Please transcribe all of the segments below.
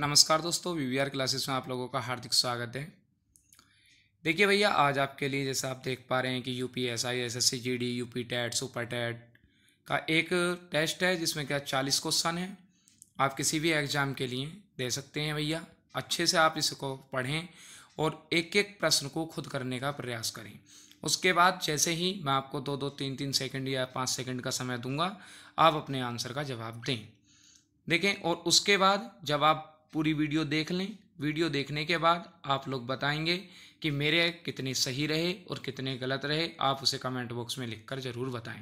नमस्कार दोस्तों we we are classes में आप लोगों का हार्दिक स्वागत है देखिए भैया आज आपके लिए जैसा आप देख पा रहे हैं कि U P S I S S C G D U P TET super TET का एक टेस्ट है जिसमें क्या चालीस क्वेश्चन है आप किसी भी एग्ज़ाम के लिए दे सकते हैं भैया अच्छे से आप इसको पढ़ें और एक एक प्रश्न को खुद करने का प्रयास करें उसके बाद जैसे ही मैं आपको दो दो तीन तीन सेकंड या पाँच सेकंड का समय दूंगा आप अपने आंसर का जवाब दें देखें और उसके बाद जब आप पूरी वीडियो देख लें वीडियो देखने के बाद आप लोग बताएंगे कि मेरे कितने सही रहे और कितने गलत रहे आप उसे कमेंट बॉक्स में लिखकर ज़रूर बताएं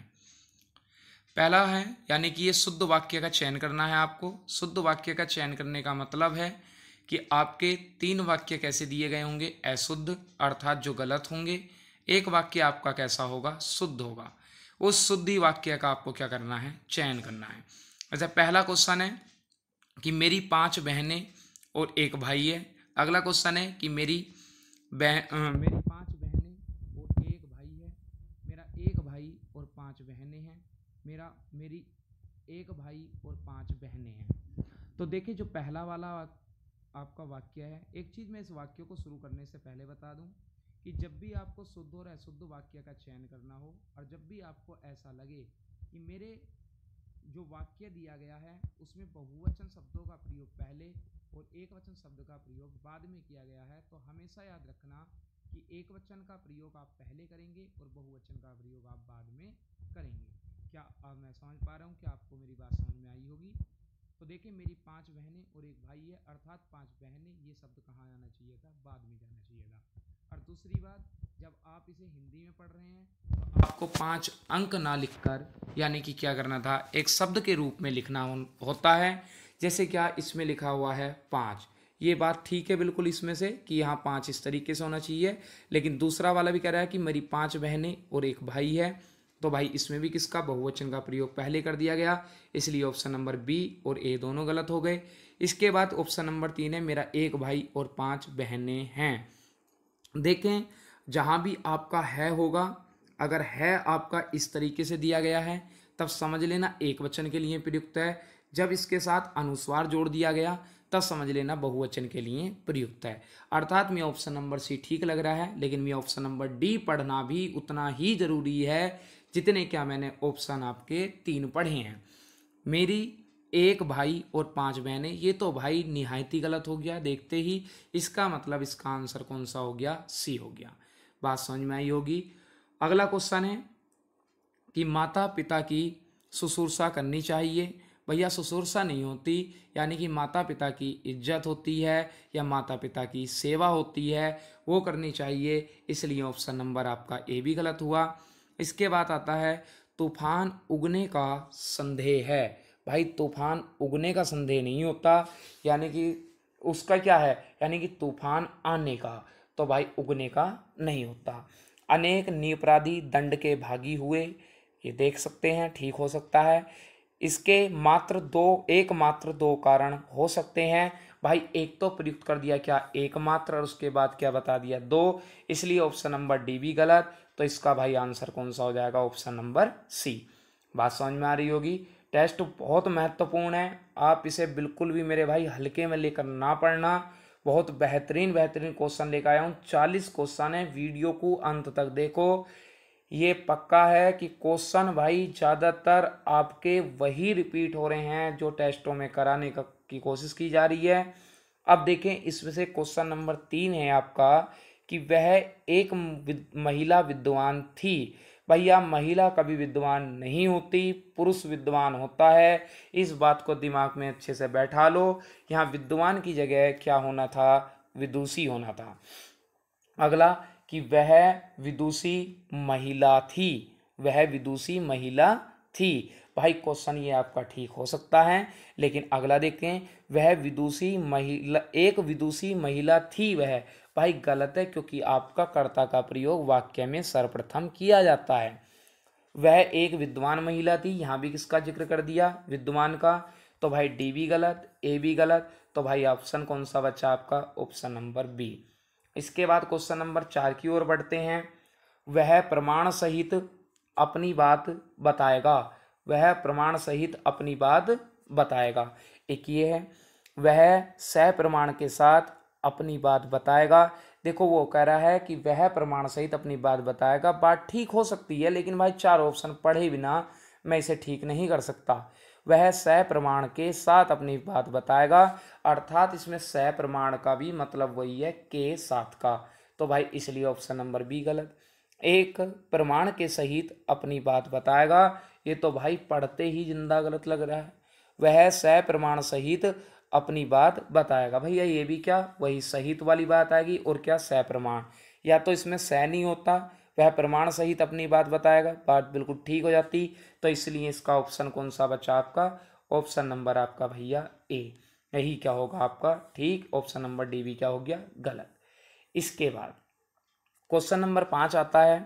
पहला है यानी कि ये शुद्ध वाक्य का चयन करना है आपको शुद्ध वाक्य का चयन करने का मतलब है कि आपके तीन वाक्य कैसे दिए गए होंगे अशुद्ध अर्थात जो गलत होंगे एक वाक्य आपका कैसा होगा शुद्ध होगा उस शुद्धि वाक्य का आपको क्या करना है चयन करना है अच्छा पहला क्वेश्चन है कि मेरी पांच बहनें और एक भाई है अगला क्वेश्चन है कि मेरी बह मेरी पांच बहनें और एक भाई है मेरा एक भाई और पांच बहनें हैं मेरा मेरी एक भाई और पांच बहनें हैं तो देखिए जो पहला वाला आपका वाक्य है एक चीज़ मैं इस वाक्य को शुरू करने से पहले बता दूं कि जब भी आपको शुद्ध और अशुद्ध वाक्य का चयन करना हो और जब भी आपको ऐसा लगे कि मेरे जो वाक्य दिया गया है उसमें बहुवचन शब्दों का प्रयोग पहले और एक वचन शब्द का प्रयोग बाद में किया गया है तो हमेशा याद रखना कि एक वचन का प्रयोग आप पहले करेंगे और बहुवचन का प्रयोग आप बाद में करेंगे क्या अब मैं समझ पा रहा हूँ क्या आपको मेरी बात समझ में आई होगी तो देखिए मेरी पांच बहनें और एक भाई है अर्थात पांच बहनें ये शब्द कहाँ आना चाहिए था बाद में जाना चाहिए था और दूसरी बात जब आप इसे हिंदी में पढ़ रहे हैं तो आपको पाँच अंक ना लिखकर यानी कि क्या करना था एक शब्द के रूप में लिखना होता है जैसे क्या इसमें लिखा हुआ है पाँच ये बात ठीक है बिल्कुल इसमें से कि यहाँ पाँच इस तरीके से होना चाहिए लेकिन दूसरा वाला भी कह रहा है कि मेरी पाँच बहनें और एक भाई है तो भाई इसमें भी किसका बहुवचन का प्रयोग पहले कर दिया गया इसलिए ऑप्शन नंबर बी और ए दोनों गलत हो गए इसके बाद ऑप्शन नंबर तीन है मेरा एक भाई और पांच बहनें हैं देखें जहाँ भी आपका है होगा अगर है आपका इस तरीके से दिया गया है तब समझ लेना एक वचन के लिए प्रयुक्त है जब इसके साथ अनुस्वार जोड़ दिया गया तब समझ लेना बहुवचन के लिए प्रयुक्त है अर्थात मैं ऑप्शन नंबर सी ठीक लग रहा है लेकिन मैं ऑप्शन नंबर डी पढ़ना भी उतना ही जरूरी है जितने क्या मैंने ऑप्शन आपके तीन पढ़े हैं मेरी एक भाई और पांच बहनें ये तो भाई निहायती गलत हो गया देखते ही इसका मतलब इसका आंसर कौन सा हो गया सी हो गया बात समझ में आई होगी अगला क्वेश्चन है कि माता पिता की सुसुरसा करनी चाहिए भैया सुसुरसा नहीं होती यानी कि माता पिता की इज्जत होती है या माता पिता की सेवा होती है वो करनी चाहिए इसलिए ऑप्शन नंबर आपका ए भी गलत हुआ इसके बाद आता है तूफान उगने का संदेह है भाई तूफान उगने का संदेह नहीं होता यानी कि उसका क्या है यानी कि तूफान आने का तो भाई उगने का नहीं होता अनेक निपराधी दंड के भागी हुए ये देख सकते हैं ठीक हो सकता है इसके मात्र दो एकमात्र दो कारण हो सकते हैं भाई एक तो प्रयुक्त कर दिया क्या एकमात्र और उसके बाद क्या बता दिया दो इसलिए ऑप्शन नंबर डी भी गलत तो इसका भाई आंसर कौन सा हो जाएगा ऑप्शन नंबर सी बात समझ में आ रही होगी टेस्ट बहुत महत्वपूर्ण है आप इसे बिल्कुल भी मेरे भाई हल्के में लेकर ना पढ़ना बहुत बेहतरीन बेहतरीन क्वेश्चन लेकर आया हूँ चालीस क्वेश्चन है वीडियो को अंत तक देखो ये पक्का है कि क्वेश्चन भाई ज़्यादातर आपके वही रिपीट हो रहे हैं जो टेस्टों में कराने का की कोशिश की जा रही है अब देखें इसमें से क्वेश्चन नंबर तीन है आपका कि वह एक महिला विद्वान थी भैया महिला कभी विद्वान नहीं होती पुरुष विद्वान होता है इस बात को दिमाग में अच्छे से बैठा लो यहाँ विद्वान की जगह क्या होना था विदुषी होना था अगला कि वह विदुषी महिला थी वह विदुषी महिला थी भाई क्वेश्चन ये आपका ठीक हो सकता है लेकिन अगला देखते हैं वह विदुषी महिला एक विदुषी महिला थी वह भाई गलत है क्योंकि आपका कर्ता का प्रयोग वाक्य में सर्वप्रथम किया जाता है वह एक विद्वान महिला थी यहाँ भी किसका जिक्र कर दिया विद्वान का तो भाई डी भी गलत ए भी गलत तो भाई ऑप्शन कौन सा बचा आपका ऑप्शन नंबर बी इसके बाद क्वेश्चन नंबर चार की ओर बढ़ते हैं वह प्रमाण सहित अपनी बात बताएगा वह प्रमाण सहित अपनी बात बताएगा एक ये है वह सह प्रमाण के साथ अपनी बात बताएगा देखो वो कह रहा है कि वह प्रमाण सहित अपनी बात बताएगा बात ठीक हो सकती है लेकिन भाई चार ऑप्शन पढ़े बिना मैं इसे ठीक नहीं कर सकता वह सह प्रमाण के साथ अपनी बात बताएगा अर्थात इसमें सह प्रमाण का भी मतलब वही है के साथ का तो भाई इसलिए ऑप्शन नंबर बी गलत एक प्रमाण के सहित अपनी बात बताएगा ये तो भाई पढ़ते ही जिंदा गलत लग रहा है वह सह प्रमाण सहित अपनी बात बताएगा भैया ये भी क्या वही सहित वाली बात आएगी और क्या सह प्रमाण या तो इसमें सह नहीं होता वह प्रमाण सहित अपनी बात बताएगा बात बिल्कुल ठीक हो जाती तो इसलिए इसका ऑप्शन कौन सा बचा आपका ऑप्शन नंबर आपका भैया ए यही क्या होगा आपका ठीक ऑप्शन नंबर डी भी क्या हो गया गलत इसके बाद क्वेश्चन नंबर पाँच आता है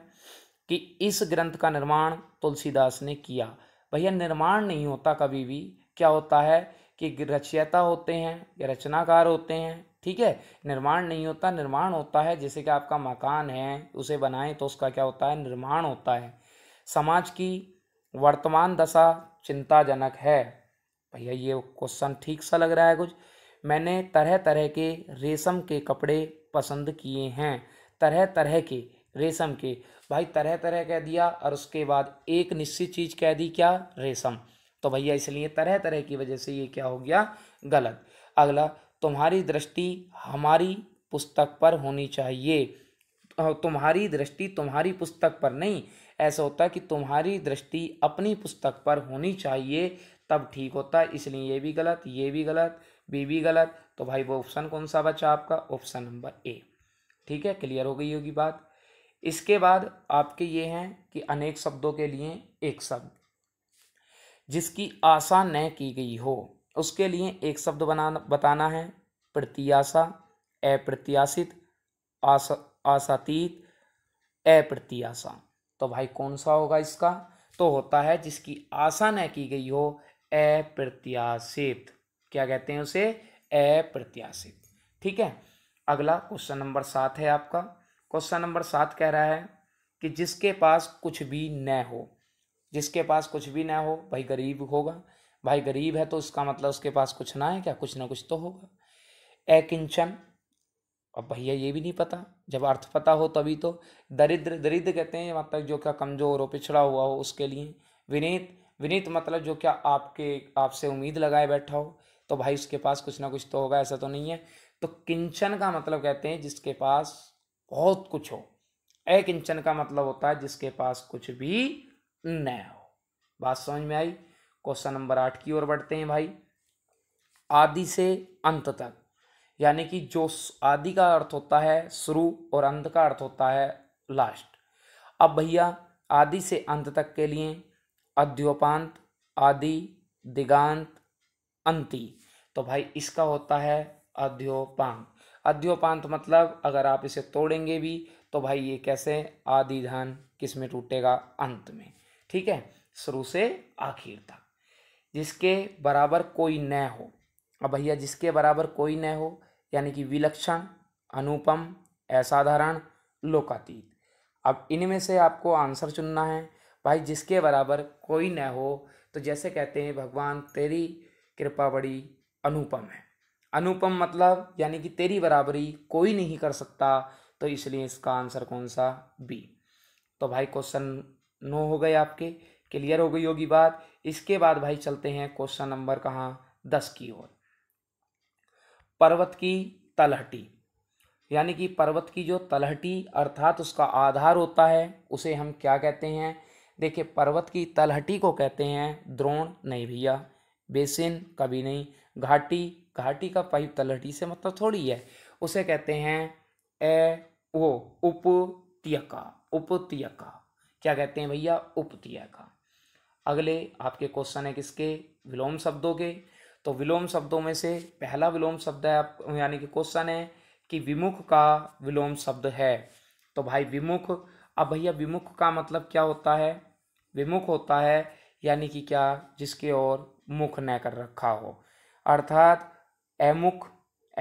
कि इस ग्रंथ का निर्माण तुलसीदास ने किया भैया निर्माण नहीं होता कभी भी क्या होता है कि रचयिता होते हैं या रचनाकार होते हैं ठीक है निर्माण नहीं होता निर्माण होता है जैसे कि आपका मकान है उसे बनाएं तो उसका क्या होता है निर्माण होता है समाज की वर्तमान दशा चिंताजनक है भैया ये क्वेश्चन ठीक सा लग रहा है कुछ मैंने तरह तरह के रेशम के कपड़े पसंद किए हैं तरह तरह के रेशम के भाई तरह तरह कह दिया और उसके बाद एक निश्चित चीज़ कह दी क्या रेशम तो भैया इसलिए तरह तरह की वजह से ये क्या हो गया गलत अगला तुम्हारी दृष्टि हमारी पुस्तक पर होनी चाहिए तुम्हारी दृष्टि तुम्हारी पुस्तक पर नहीं ऐसा होता कि तुम्हारी दृष्टि अपनी पुस्तक पर होनी चाहिए तब ठीक होता इसलिए ये भी गलत ये भी गलत बी भी गलत तो भाई वो ऑप्शन कौन सा बचा आपका ऑप्शन नंबर ए ठीक है क्लियर हो गई होगी बात इसके बाद आपके ये हैं कि अनेक शब्दों के लिए एक शब्द जिसकी आशा न की गई हो उसके लिए एक शब्द बनाना बताना है प्रत्याशा अप्रत्याशित आशा आशातीत अप्रत्याशा तो भाई कौन सा होगा इसका तो होता है जिसकी आशा न की गई हो अप्रत्याशित क्या कहते हैं उसे अप्रत्याशित ठीक है अगला क्वेश्चन नंबर सात है आपका क्वेश्चन नंबर सात कह रहा है कि जिसके पास कुछ भी न हो जिसके पास कुछ भी ना हो भाई गरीब होगा भाई गरीब है तो उसका मतलब उसके पास कुछ ना है क्या कुछ ना कुछ तो होगा अकिंचन अब भैया ये भी नहीं पता जब अर्थ पता हो तभी तो दरिद्र दरिद्र कहते हैं मतलब जो क्या कमज़ोर हो पिछड़ा हुआ हो उसके लिए विनीत विनीत मतलब जो क्या आपके आपसे उम्मीद लगाए बैठा हो तो भाई उसके पास कुछ ना कुछ तो होगा ऐसा तो नहीं है तो किंचन का मतलब कहते हैं जिसके पास बहुत कुछ हो किंचन का मतलब होता है जिसके पास कुछ भी हो बात समझ में आई क्वेश्चन नंबर आठ की ओर बढ़ते हैं भाई आदि से अंत तक यानी कि जो आदि का अर्थ होता है शुरू और अंत का अर्थ होता है लास्ट अब भैया आदि से अंत तक के लिए अध्योपांत आदि दिगांत अंति तो भाई इसका होता है अध्योपांत अध्योपांत मतलब अगर आप इसे तोड़ेंगे भी तो भाई ये कैसे आदि धन किस में टूटेगा अंत में ठीक है शुरू से आखिर तक जिसके बराबर कोई न हो अब भैया जिसके बराबर कोई न हो यानी कि विलक्षण अनुपम असाधारण लोकातीत अब इनमें से आपको आंसर चुनना है भाई जिसके बराबर कोई न हो तो जैसे कहते हैं भगवान तेरी कृपा बड़ी अनुपम है अनुपम मतलब यानी कि तेरी बराबरी कोई नहीं कर सकता तो इसलिए इसका आंसर कौन सा बी तो भाई क्वेश्चन नो हो गए आपके क्लियर हो गई होगी बात इसके बाद भाई चलते हैं क्वेश्चन नंबर कहाँ दस की ओर पर्वत की तलहटी यानी कि पर्वत की जो तलहटी अर्थात उसका आधार होता है उसे हम क्या कहते हैं देखिए पर्वत की तलहटी को कहते हैं द्रोण नहीं भैया बेसिन कभी नहीं घाटी घाटी का पाइप तलहटी से मतलब थोड़ी है उसे कहते हैं ए वो उपत्यका उपत्यका क्या कहते हैं भैया उपतिया का अगले आपके क्वेश्चन है किसके विलोम शब्दों के तो विलोम शब्दों में से पहला विलोम शब्द है आप यानी कि क्वेश्चन है कि विमुख का विलोम शब्द है तो भाई विमुख अब भैया विमुख का मतलब क्या होता है विमुख होता है यानी कि क्या जिसके ओर मुख न कर रखा हो अर्थात अमुख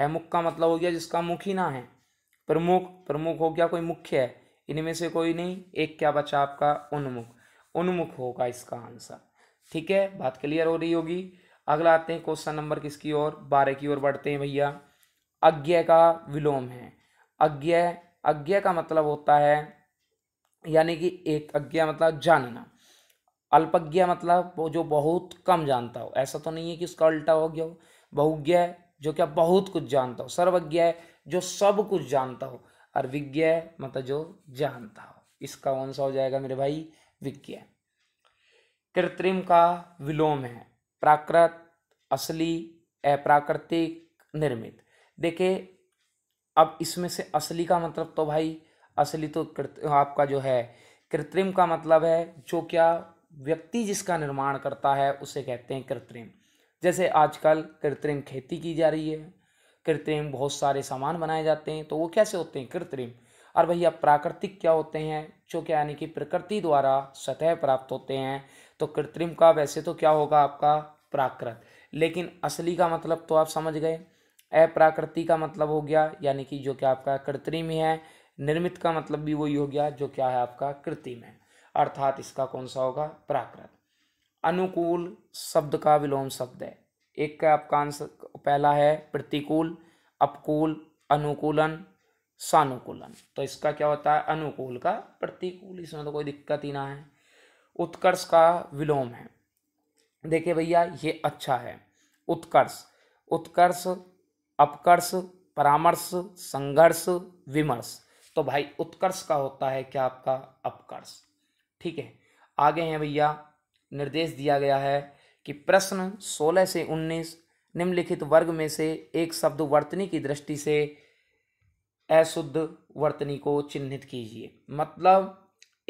अमुख का मतलब हो गया जिसका मुख ही ना है प्रमुख प्रमुख हो गया कोई मुख्य है इनमें से कोई नहीं एक क्या बचा आपका उन्मुख उन्मुख होगा इसका आंसर ठीक है बात क्लियर हो रही होगी अगला आते हैं क्वेश्चन नंबर किसकी ओर बारह की ओर बढ़ते हैं भैया अज्ञ का विलोम है अज्ञ अज्ञ का मतलब होता है यानी कि एक अज्ञा मतलब जानना अल्पज्ञा मतलब वो जो बहुत कम जानता हो ऐसा तो नहीं है कि उसका उल्टा हो गया हो बहुज्ञ जो क्या बहुत कुछ जानता हो सर्वज्ञ जो सब कुछ जानता हो और विज्ञ मतलब जो जानता हो इसका कौन सा हो जाएगा मेरे भाई विज्ञ कृत्रिम का विलोम है प्राकृत असली अप्राकृतिक निर्मित देखे अब इसमें से असली का मतलब तो भाई असली तो आपका जो है कृत्रिम का मतलब है जो क्या व्यक्ति जिसका निर्माण करता है उसे कहते हैं कृत्रिम जैसे आजकल कृत्रिम खेती की जा रही है कृत्रिम बहुत सारे सामान बनाए जाते हैं तो वो कैसे होते हैं कृत्रिम और भैया प्राकृतिक क्या होते हैं जो क्या यानी कि प्रकृति द्वारा सतह प्राप्त होते हैं तो कृत्रिम का वैसे तो क्या होगा आपका प्राकृत लेकिन असली का मतलब तो आप समझ गए अप्राकृति का मतलब हो गया यानी कि जो क्या आपका कृत्रिम ही है निर्मित का मतलब भी वही हो गया जो क्या है आपका कृत्रिम है अर्थात इसका कौन सा होगा प्राकृत अनुकूल शब्द का विलोम शब्द है एक का आपका आंसर पहला है प्रतिकूल अपकूल अनुकूलन सानुकूलन तो इसका क्या होता है अनुकूल का प्रतिकूल इसमें तो कोई दिक्कत ही ना है उत्कर्ष का विलोम है देखिए भैया ये अच्छा है उत्कर्ष उत्कर्ष अपकर्ष परामर्श संघर्ष विमर्श तो भाई उत्कर्ष का होता है क्या आपका अपकर्ष ठीक है आगे हैं भैया निर्देश दिया गया है कि प्रश्न 16 से उन्नीस निम्नलिखित वर्ग में से एक शब्द वर्तनी की दृष्टि से अशुद्ध वर्तनी को चिन्हित कीजिए मतलब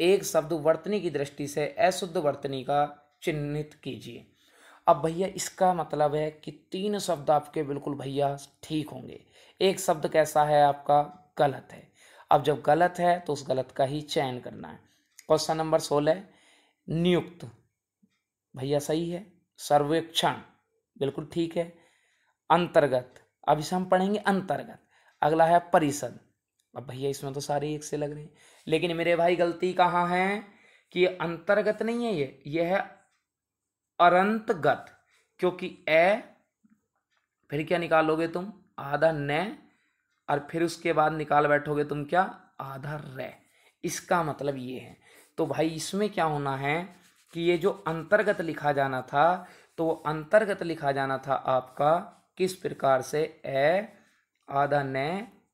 एक शब्द वर्तनी की दृष्टि से अशुद्ध वर्तनी का चिन्हित कीजिए अब भैया इसका मतलब है कि तीन शब्द आपके बिल्कुल भैया ठीक होंगे एक शब्द कैसा है आपका गलत है अब जब गलत है तो उस गलत का ही चयन करना है क्वेश्चन नंबर सोलह नियुक्त भैया सही है सर्वेक्षण बिल्कुल ठीक है अंतर्गत अब इसे हम पढ़ेंगे अंतर्गत अगला है परिषद अब भैया इसमें तो सारे एक से लग रहे हैं लेकिन मेरे भाई गलती कहाँ है कि अंतर्गत नहीं है ये ये है अरंतगत क्योंकि ए फिर क्या निकालोगे तुम आधा न और फिर उसके बाद निकाल बैठोगे तुम क्या आधा र इसका मतलब ये है तो भाई इसमें क्या होना है कि ये जो अंतर्गत लिखा जाना था तो वो अंतर्गत लिखा जाना था आपका किस प्रकार से ए आधा न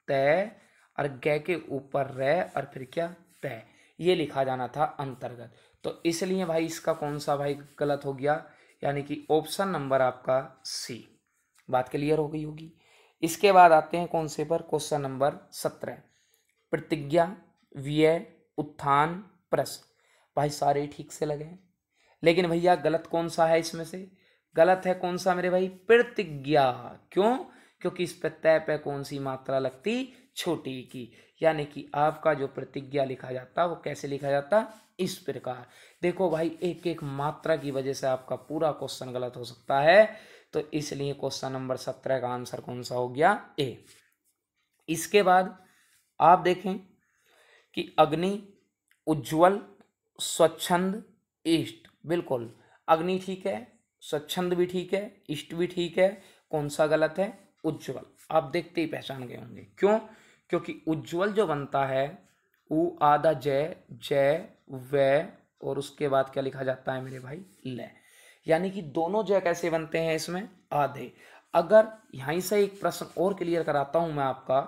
तय और गय के ऊपर रे और फिर क्या तय ये लिखा जाना था अंतर्गत तो इसलिए भाई इसका कौन सा भाई गलत हो गया यानी कि ऑप्शन नंबर आपका सी बात क्लियर हो गई होगी इसके बाद आते हैं कौन से पर क्वेश्चन नंबर सत्रह प्रतिज्ञा व्यय उत्थान प्रश्न भाई सारे ठीक से लगे हैं लेकिन भैया गलत कौन सा है इसमें से गलत है कौन सा मेरे भाई प्रतिज्ञा क्यों क्योंकि इस पर तय पे कौन सी मात्रा लगती छोटी की यानी कि आपका जो प्रतिज्ञा लिखा जाता वो कैसे लिखा जाता इस प्रकार देखो भाई एक एक मात्रा की वजह से आपका पूरा क्वेश्चन गलत हो सकता है तो इसलिए क्वेश्चन नंबर सत्रह का आंसर कौन सा हो गया ए इसके बाद आप देखें कि अग्नि उज्ज्वल स्वच्छंद इष्ट बिल्कुल अग्नि ठीक है स्वच्छंद भी ठीक है इष्ट भी ठीक है कौन सा गलत है उज्ज्वल आप देखते ही पहचान गए होंगे क्यों क्योंकि उज्ज्वल जो बनता है उ आधा जय जय व और उसके बाद क्या लिखा जाता है मेरे भाई ल यानी कि दोनों जय कैसे बनते हैं इसमें आधे अगर यहीं से एक प्रश्न और क्लियर कराता हूं मैं आपका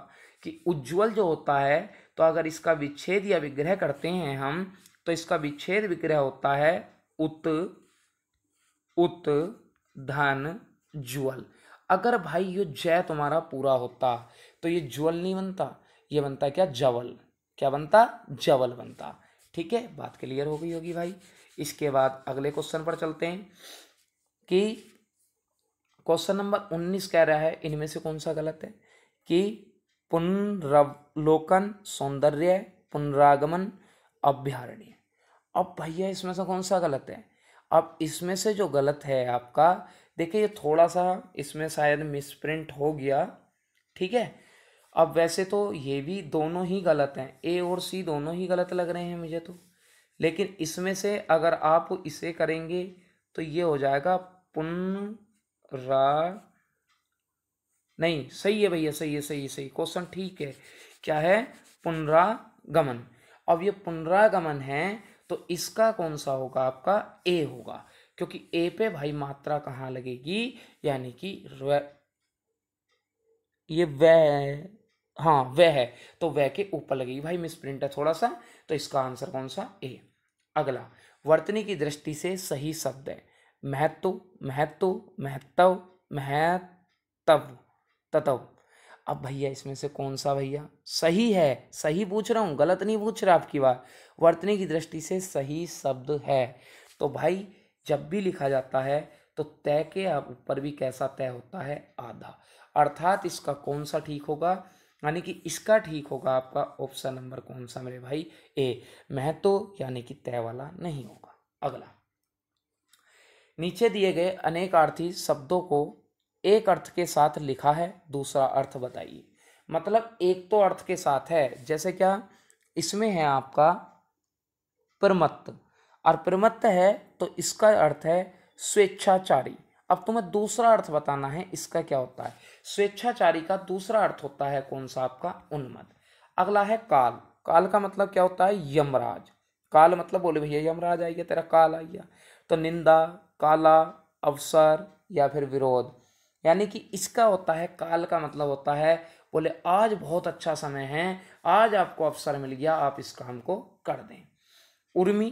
कि उज्ज्वल जो होता है तो अगर इसका विच्छेद या विग्रह करते हैं हम तो इसका विच्छेद विग्रह होता है उत उत धन ज्वल अगर भाई ये जय तुम्हारा पूरा होता तो ये ज्वल नहीं बनता ये बनता क्या जवल क्या बनता जवल बनता ठीक है बात क्लियर हो गई होगी भाई इसके बाद अगले क्वेश्चन पर चलते हैं कि क्वेश्चन नंबर उन्नीस कह रहा है इनमें से कौन सा गलत है कि पुनरावलोकन सौंदर्य पुनरागमन अभ्यारण्य अब भैया इसमें से कौन सा गलत है अब इसमें से जो गलत है आपका देखिए ये थोड़ा सा इसमें शायद मिसप्रिंट हो गया ठीक है अब वैसे तो ये भी दोनों ही गलत हैं ए और सी दोनों ही गलत लग रहे हैं मुझे तो लेकिन इसमें से अगर आप इसे करेंगे तो ये हो जाएगा पुनरा नहीं सही है भैया सही है सही है सही क्वेश्चन ठीक है क्या है पुनरागमन अब ये पुनरागमन है तो इसका कौन सा होगा आपका ए होगा क्योंकि ए पे भाई मात्रा कहाँ लगेगी यानी कि ये वह हाँ वह है तो वह के ऊपर लगेगी भाई मिस प्रिंट है थोड़ा सा तो इसका आंसर कौन सा ए अगला वर्तनी की दृष्टि से सही शब्द है महत्व महत्व महत्व महत्व तत्व अब भैया इसमें से कौन सा भैया सही है सही पूछ रहा हूँ गलत नहीं पूछ रहा आपकी बात वर्तनी की दृष्टि से सही शब्द है तो भाई जब भी लिखा जाता है तो तय के ऊपर भी कैसा तय होता है आधा अर्थात इसका कौन सा ठीक होगा यानी कि इसका ठीक होगा आपका ऑप्शन नंबर कौन सा मेरे भाई ए महत्व तो यानी कि तय वाला नहीं होगा अगला नीचे दिए गए अनेक आर्थिक शब्दों को एक अर्थ के साथ लिखा है दूसरा अर्थ बताइए मतलब एक तो अर्थ के साथ है जैसे क्या इसमें है आपका प्रमत्त और प्रमत्त है तो इसका अर्थ है स्वेच्छाचारी अब तुम्हें दूसरा अर्थ बताना है इसका क्या होता है स्वेच्छाचारी का दूसरा अर्थ होता है कौन सा आपका उन्मत अगला है काल काल का मतलब क्या होता है यमराज काल मतलब बोले भैया यमराज आ गया तेरा काल आ गया तो निंदा काला अवसर या फिर विरोध यानी कि इसका होता है काल का मतलब होता है बोले आज बहुत अच्छा समय है आज आपको अवसर मिल गया आप इस काम को कर दें उर्मी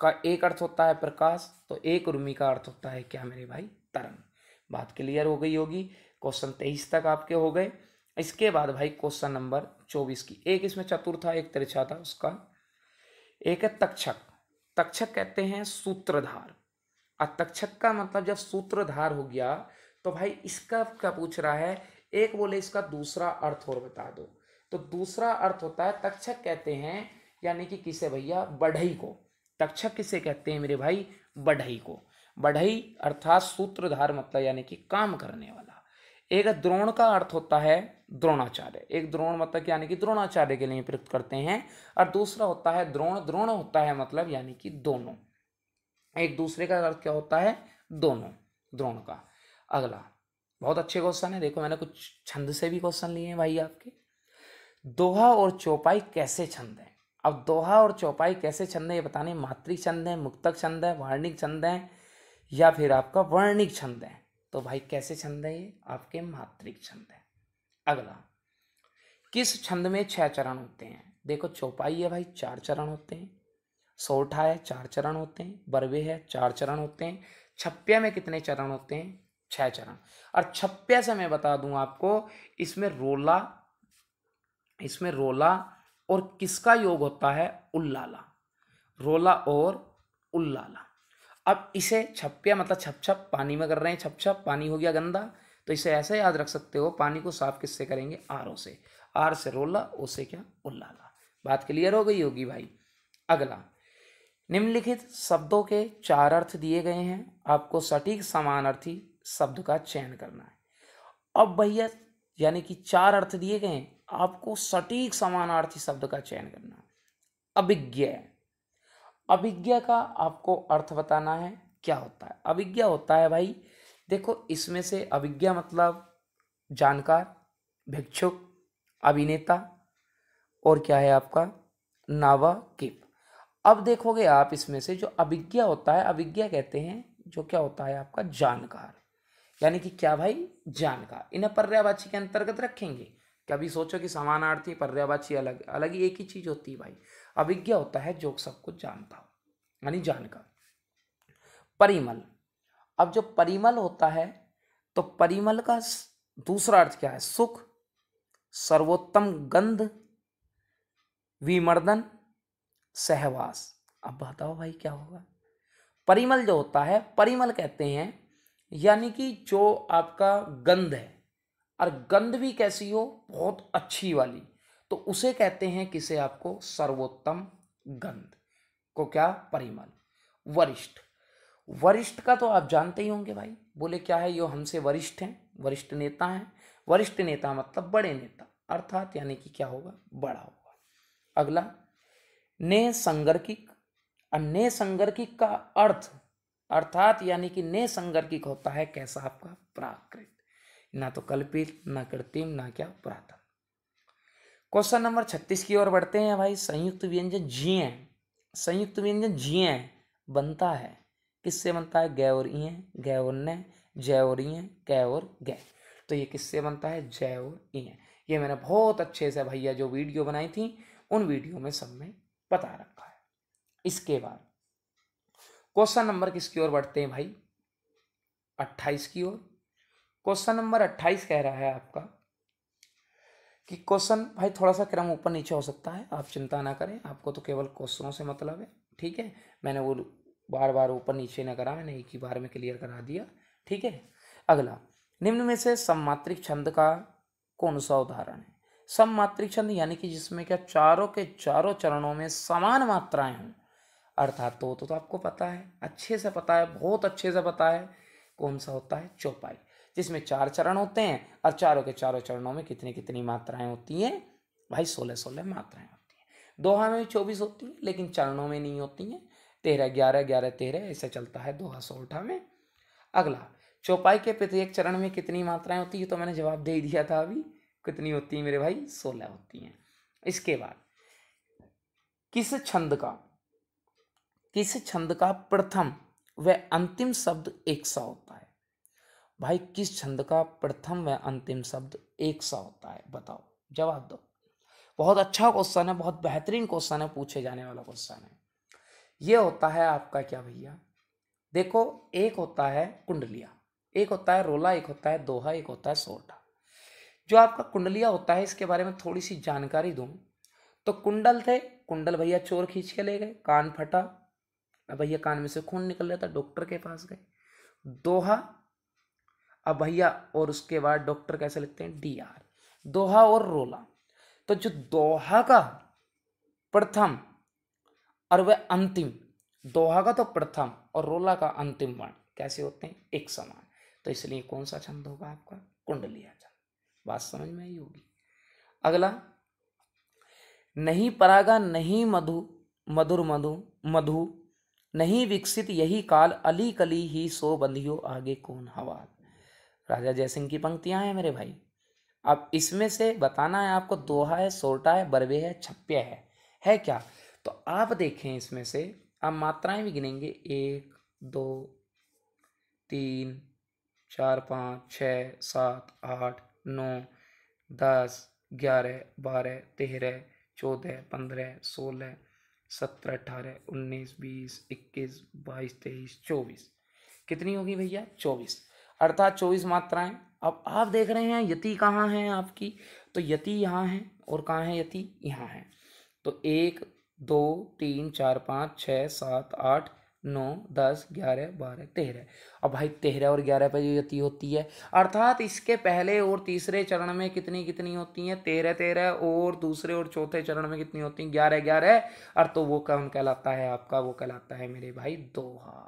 का एक अर्थ होता है प्रकाश तो एक उर्मी का अर्थ होता है क्या मेरे भाई तरंग बात क्लियर हो गई होगी क्वेश्चन तेईस तक आपके हो गए इसके बाद भाई क्वेश्चन नंबर चौबीस की एक इसमें चतुर था एक तिरछा था उसका एक है तक्षक तक्षक कहते हैं सूत्रधार और तक्षक का मतलब जब सूत्रधार हो गया तो भाई इसका क्या पूछ रहा है एक बोले इसका दूसरा अर्थ और बता दो तो दूसरा अर्थ होता है तक्षक कहते हैं यानी कि किसे भैया बढ़ई को तक्षक किसे कहते हैं मेरे भाई बढ़ई को बढ़ई अर्थात सूत्रधार मतलब यानी कि काम करने वाला एक द्रोण का अर्थ होता है द्रोणाचार्य एक द्रोण मतलब यानी कि द्रोणाचार्य के लिए प्रयुक्त करते हैं और दूसरा होता है द्रोण द्रोण होता है मतलब यानी कि दोनों एक दूसरे का अर्थ क्या होता है दोनों द्रोण का अगला बहुत अच्छे क्वेश्चन है देखो मैंने कुछ छंद से भी क्वेश्चन लिए हैं भाई आपके दोहा और चौपाई कैसे छंद हैं अब दोहा और चौपाई कैसे छंद है ये बताने मातृ छंद है मुक्तक छंद है वार्णिक छंद है या फिर आपका वर्णिक छंद है तो भाई कैसे छंद है ये आपके मातृक छंद है अगला किस छंद में छह चरण होते हैं देखो चौपाई है भाई चार चरण होते हैं सोठा है चार चरण होते हैं बरवे है चार चरण होते हैं छप्पे में कितने चरण होते हैं छह चरण और छप्पे से मैं बता दूं आपको इसमें रोला इसमें रोला और किसका योग होता है उल्लाला रोला और उल्लाला अब इसे छप्पिया मतलब छप छप पानी में कर रहे हैं छप छप पानी हो गया गंदा तो इसे ऐसे याद रख सकते हो पानी को साफ किससे करेंगे आर ओ से आर से रोला ओ से क्या उल्लाला बात क्लियर हो गई होगी भाई अगला निम्नलिखित शब्दों के चार अर्थ दिए गए हैं आपको सटीक समान अर्थी शब्द का चयन करना है अब भैया यानी कि चार अर्थ दिए गए हैं आपको सटीक समानार्थी शब्द का चयन करना है अभिज्ञ अभिज्ञा का आपको अर्थ बताना है क्या होता है अभिज्ञा होता है भाई देखो इसमें से अभिज्ञा मतलब जानकार भिक्षुक अभिनेता और क्या है आपका नावा किप अब देखोगे आप इसमें से जो अभिज्ञा होता है अभिज्ञा कहते हैं जो क्या होता है आपका जानकार यानी कि क्या भाई जान का इन्हें पर्यावाची के अंतर्गत रखेंगे कभी सोचो कि समानार्थी पर्यावाची अलग अलग ही एक ही चीज होती है भाई अभिज्ञ होता है जो सब कुछ जानता हो यानी जान का परिमल अब जो परिमल होता है तो परिमल का दूसरा अर्थ क्या है सुख सर्वोत्तम गंध विमर्दन सहवास अब बताओ भाई क्या होगा परिमल जो होता है परिमल कहते हैं यानी कि जो आपका गंध है और गंध भी कैसी हो बहुत अच्छी वाली तो उसे कहते हैं किसे आपको सर्वोत्तम गंध को क्या परिमल वरिष्ठ वरिष्ठ का तो आप जानते ही होंगे भाई बोले क्या है यो हमसे वरिष्ठ हैं वरिष्ठ नेता हैं वरिष्ठ नेता मतलब बड़े नेता अर्थात यानी कि क्या होगा बड़ा होगा अगला ने संगर्किक और ने संगर्किक का अर्थ अर्थात यानी कि ने संगर्गिक होता है कैसा आपका प्राकृत ना तो कल्पित ना कृत्रिम ना क्या पुरातन क्वेश्चन नंबर छत्तीस की ओर बढ़ते हैं भाई संयुक्त व्यंजन जिये संयुक्त व्यंजन जिये बनता है किससे बनता है गै और इं गै और न जय और इं कै और गै तो ये किससे बनता है जय और इं ये मैंने बहुत अच्छे से भैया जो वीडियो बनाई थी उन वीडियो में सब में बता रखा है इसके बाद क्वेश्चन नंबर किसकी ओर बढ़ते हैं भाई अट्ठाईस की ओर क्वेश्चन नंबर अट्ठाईस कह रहा है आपका कि क्वेश्चन भाई थोड़ा सा क्रम ऊपर नीचे हो सकता है आप चिंता ना करें आपको तो केवल क्वेश्चनों से मतलब है ठीक है मैंने वो बार बार ऊपर नीचे ना करा मैंने एक ही बार में क्लियर करा दिया ठीक है अगला निम्न में से सममात्रिक छंद का कौन सा उदाहरण है सममात्रिक छंद यानी कि जिसमें क्या चारों के चारों चरणों में समान मात्राएं हों अर्थात तो तो, तो आपको पता है अच्छे से पता है बहुत अच्छे से पता है कौन सा होता है चौपाई जिसमें चार चरण होते हैं और चारों के चारों चरणों में कितनी कितनी मात्राएं होती हैं भाई सोलह सोलह मात्राएं होती हैं दोहा में भी चौबीस होती हैं लेकिन चरणों में नहीं होती हैं तेरह ग्यारह ग्यारह तेरह ऐसे चलता है दोहा सोलठा में अगला चौपाई के प्रत्येक चरण में कितनी मात्राएं होती है तो मैंने जवाब दे दिया था अभी कितनी होती है मेरे भाई सोलह होती हैं इसके बाद किस छंद का किस छंद का प्रथम व अंतिम शब्द एक सा होता है भाई किस छंद का प्रथम व अंतिम शब्द एक सा होता है बताओ जवाब दो बहुत अच्छा क्वेश्चन है बहुत बेहतरीन क्वेश्चन है पूछे जाने वाला क्वेश्चन है ये होता है आपका क्या भैया देखो एक होता है कुंडलिया एक होता है रोला एक होता है दोहा एक होता है सोटा जो आपका कुंडलिया होता है इसके बारे में थोड़ी सी जानकारी दूँ तो कुंडल थे कुंडल भैया चोर खींच के ले गए कान फटा अब भैया कान में से खून निकल रहा था डॉक्टर के पास गए दोहा अब भैया और उसके बाद डॉक्टर कैसे लिखते हैं डी आर दोहा और रोला तो जो दोहा का प्रथम और वह अंतिम दोहा का तो प्रथम और रोला का अंतिम वर्ण कैसे होते हैं एक समान तो इसलिए कौन सा छंद होगा आपका कुंडलिया छंद बात समझ में आई होगी अगला नहीं परागा नहीं मधु मधुर मधु मधु नहीं विकसित यही काल अली कली ही सो बंधियो आगे कौन हवाल राजा जयसिंह की पंक्तियां हैं मेरे भाई अब इसमें से बताना है आपको दोहा है सोटा है बरवे है छप्य है है क्या तो आप देखें इसमें से आप मात्राएं भी गिनेंगे एक दो तीन चार पाँच छ सात आठ नौ दस ग्यारह बारह तेरह चौदह पंद्रह सोलह सत्रह अठारह उन्नीस बीस इक्कीस बाईस तेईस चौबीस कितनी होगी भैया चौबीस अर्थात चौबीस मात्राएं अब आप देख रहे हैं यति कहाँ है आपकी तो यति यहाँ है और कहाँ है यति यहाँ है तो एक दो तीन चार पाँच छः सात आठ नौ दस ग्यारह बारह तेरह अब भाई तेरह और ग्यारह पे जो यति होती है अर्थात इसके पहले और तीसरे चरण में कितनी कितनी होती हैं तेरह तेरह और दूसरे और चौथे चरण में कितनी होती हैं ग्यारह ग्यारह और तो वो कौन कहलाता है आपका वो कहलाता है मेरे भाई दोहा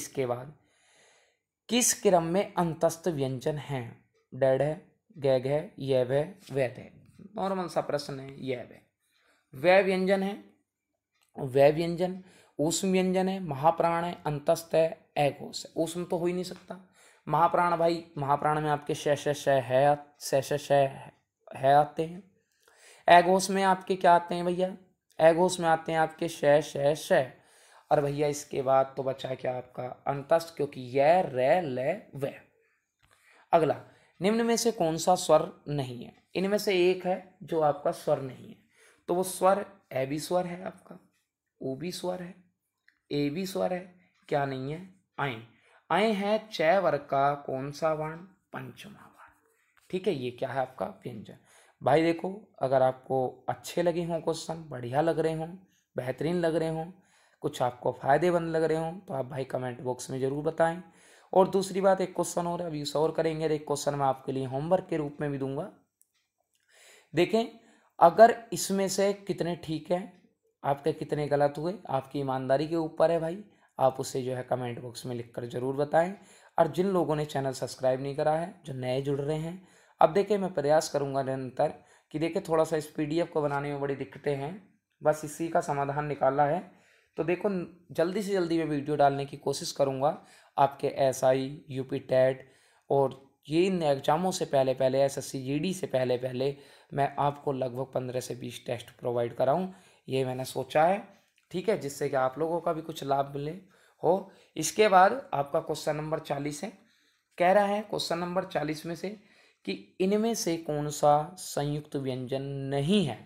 इसके बाद किस क्रम में अंतस्थ व्यंजन हैं डेड है गैग है यह है वैध है नॉर्मल सा प्रश्न है यह है वह व्यंजन है वह व्यंजन ऊष्म व्यंजन है महाप्राण है अंतस्त है एकोश है ऊष्म तो हो ही नहीं सकता महाप्राण भाई महाप्राण में आपके शय शय शय है शय शय है आते हैं एगोस में आपके क्या आते हैं भैया एगोस में आते हैं आपके शय शय शय और भैया इसके बाद तो बचा क्या आपका अंतस्थ क्योंकि यह रे ले वे अगला निम्न में से कौन सा स्वर नहीं है इनमें से एक है जो आपका स्वर नहीं है तो वो स्वर ए भी स्वर है आपका ओ भी स्वर है ए भी स्वर है क्या नहीं है आए आए हैं चय वर्ग का कौन सा वर्ण पंचमा वर्ण ठीक है ये क्या है आपका व्यंजन भाई देखो अगर आपको अच्छे लगे हों क्वेश्चन बढ़िया लग रहे हों बेहतरीन लग रहे हों कुछ आपको फ़ायदेमंद लग रहे हों तो आप भाई कमेंट बॉक्स में ज़रूर बताएं और दूसरी बात एक क्वेश्चन और अभी और करेंगे एक क्वेश्चन मैं आपके लिए होमवर्क के रूप में भी दूंगा देखें अगर इसमें से कितने ठीक हैं आपके कितने गलत हुए आपकी ईमानदारी के ऊपर है भाई आप उसे जो है कमेंट बॉक्स में लिखकर ज़रूर बताएं और जिन लोगों ने चैनल सब्सक्राइब नहीं करा है जो नए जुड़ रहे हैं अब देखिए मैं प्रयास करूँगा निरंतर कि देखिए थोड़ा सा इस पी को बनाने में बड़ी दिक्कतें हैं बस इसी का समाधान निकाला है तो देखो जल्दी से जल्दी मैं वीडियो डालने की कोशिश करूँगा आपके S I U P TET और ये इन एग्ज़ामों से पहले पहले एस एस सी डी से पहले पहले मैं आपको लगभग पंद्रह से बीस टेस्ट प्रोवाइड कराऊँ ये मैंने सोचा है ठीक है जिससे कि आप लोगों का भी कुछ लाभ मिले हो इसके बाद आपका क्वेश्चन नंबर चालीस है कह रहा है क्वेश्चन नंबर चालीस में से कि इनमें से कौन सा संयुक्त व्यंजन नहीं है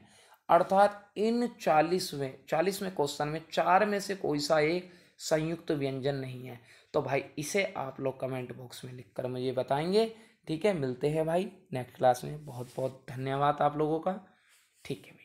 अर्थात इन चालीस में चालीस में क्वेश्चन में चार में से कोई सा एक संयुक्त व्यंजन नहीं है तो भाई इसे आप लोग कमेंट बॉक्स में लिखकर मुझे बताएंगे ठीक है मिलते हैं भाई नेक्स्ट क्लास में बहुत बहुत धन्यवाद आप लोगों का ठीक है